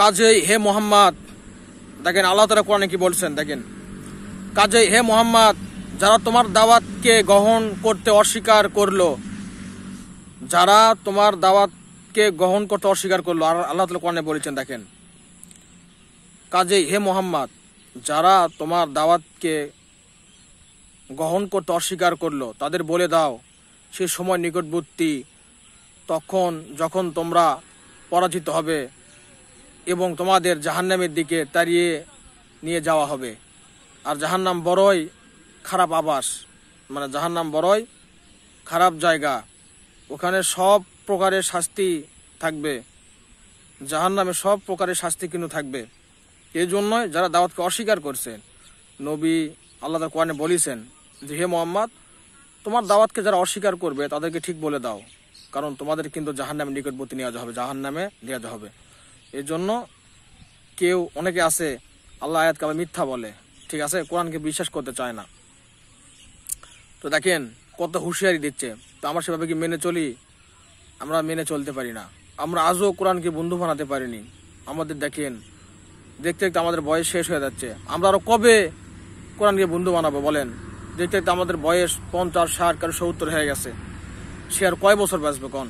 কাজেই হে মোহাম্মদ দেখেন আল্লাহ তালা কোরআনে কি বলছেন দেখেন কাজেই হে মোহাম্মদ যারা তোমার দাওয়াতকে গ্রহণ করতে অস্বীকার করলো যারা তোমার দাওয়াতকে গ্রহণ করতে অস্বীকার করলো আর আল্লাহ তালা কোরআনে বলেছেন দেখেন কাজেই হে মোহাম্মদ যারা তোমার দাওয়াতকে গ্রহণ করতে অস্বীকার করলো তাদের বলে দাও সে সময় নিকটবর্তী তখন যখন তোমরা পরাজিত হবে এবং তোমাদের জাহান্নামের দিকে তাড়িয়ে নিয়ে যাওয়া হবে আর জাহান্নাম বড়ই খারাপ আবাস মানে জাহান্নাম বড়ই খারাপ জায়গা ওখানে সব প্রকারের শাস্তি থাকবে জাহান্নামে সব প্রকারের শাস্তি কিন্তু থাকবে এই জন্যই যারা দাওয়াতকে অস্বীকার করছে নবী আল্লাহ কোয়ানে বলেছেন যে হে মোহাম্মদ তোমার দাওয়াতকে যারা অস্বীকার করবে তাদেরকে ঠিক বলে দাও কারণ তোমাদের কিন্তু নামে নিকটবর্তী নেওয়া হবে জাহান্নামে নেওয়া হবে এজন্য কেউ অনেকে আছে আল্লাহ আয়াত কাবে মিথ্যা বলে ঠিক আছে কোরআনকে বিশ্বাস করতে চায় না তো দেখেন কত হুঁশিয়ারি দিচ্ছে তো আমরা সেভাবে কি মেনে চলি আমরা মেনে চলতে পারি না আমরা আজও কোরআনকে বন্ধু বানাতে পারিনি আমাদের দেখেন দেখতে দেখতে আমাদের বয়স শেষ হয়ে যাচ্ছে আমরা আরও কবে কোরআনকে বন্ধু বানাবো বলেন দেখতে দেখতে আমাদের বয়স পঞ্চাশ ষাট কারো সত্তর হয়ে গেছে সে আর কয় বছর বাঁচবে কন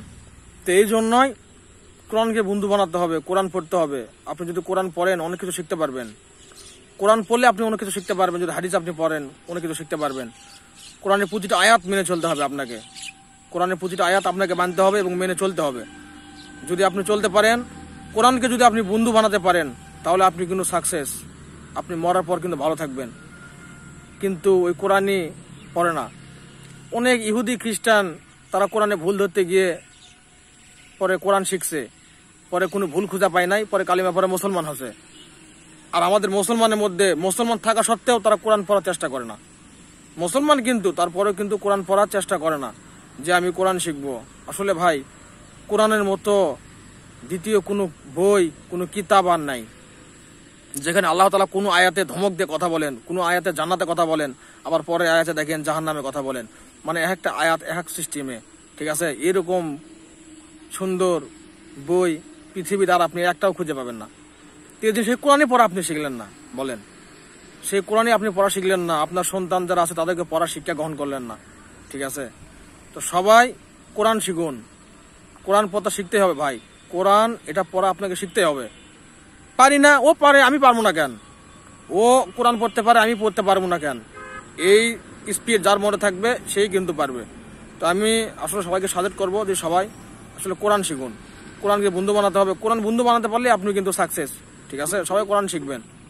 তো এই জন্যই কোরআনকে বন্ধু বানাতে হবে কোরআন পড়তে হবে আপনি যদি কোরআন পড়েন অনেক কিছু শিখতে পারবেন কোরআন পড়লে আপনি অনেক কিছু শিখতে পারবেন যদি হাদিস আপনি পড়েন অনেক কিছু শিখতে পারবেন কোরআনের প্রতিটা আয়াত মেনে চলতে হবে আপনাকে কোরআনের প্রতিটা আয়াত আপনাকে মানতে হবে এবং মেনে চলতে হবে যদি আপনি চলতে পারেন কোরআনকে যদি আপনি বন্ধু বানাতে পারেন তাহলে আপনি কিন্তু সাকসেস আপনি মরার পর কিন্তু ভালো থাকবেন কিন্তু ওই কোরআনই পড়ে না অনেক ইহুদি খ্রিস্টান তারা কোরআনে ভুল ধরতে গিয়ে পরে কোরআন শিখছে পরে কোনো ভুল খুঁজা পায় নাই পরে কালিমা পরে মুসলমান হচ্ছে আর আমাদের মুসলমানের মধ্যে মুসলমান থাকা সত্ত্বেও তারা কোরআন পড়ার চেষ্টা করে না মুসলমান কিন্তু তারপরেও কিন্তু কোরআন পড়ার চেষ্টা করে না যে আমি কোরআন শিখব আসলে ভাই কোরআনের মতো দ্বিতীয় কোনো বই কোনো কিতাব আর নাই যেখানে আল্লাহ তালা কোনো আয়াতে ধমক দিয়ে কথা বলেন কোনো আয়াতে জান্নাতে কথা বলেন আবার পরে আয়াতে দেখেন জাহান নামে কথা বলেন মানে এক একটা আয়াত এক এক সিস্টেমে ঠিক আছে এরকম সুন্দর বই পৃথিবীতে আর আপনি একটাও খুঁজে পাবেন না যদি সেই কোরআনই পড়া আপনি শিখলেন না বলেন সেই কোরআনই আপনি পড়া শিখলেন না আপনার সন্তান যারা আছে তাদেরকে পড়া শিক্ষা গ্রহণ করলেন না ঠিক আছে তো সবাই কোরআন শিখুন কোরআন পড়া শিখতে হবে ভাই কোরআন এটা পড়া আপনাকে শিখতে হবে পারি না ও পারে আমি পারবো না কেন ও কোরআন পড়তে পারে আমি পড়তে পারবো না কেন এই স্পিড যার মনে থাকবে সেই কিন্তু পারবে তো আমি আসলে সবাইকে সাজেস্ট করব যে সবাই আসলে কোরআন শিখুন কোরআনকে বন্ধু বানাতে হবে কোরআন বন্ধু বানাতে পারলে আপনি কিন্তু সাকসেস ঠিক আছে সবাই কোরআন শিখবেন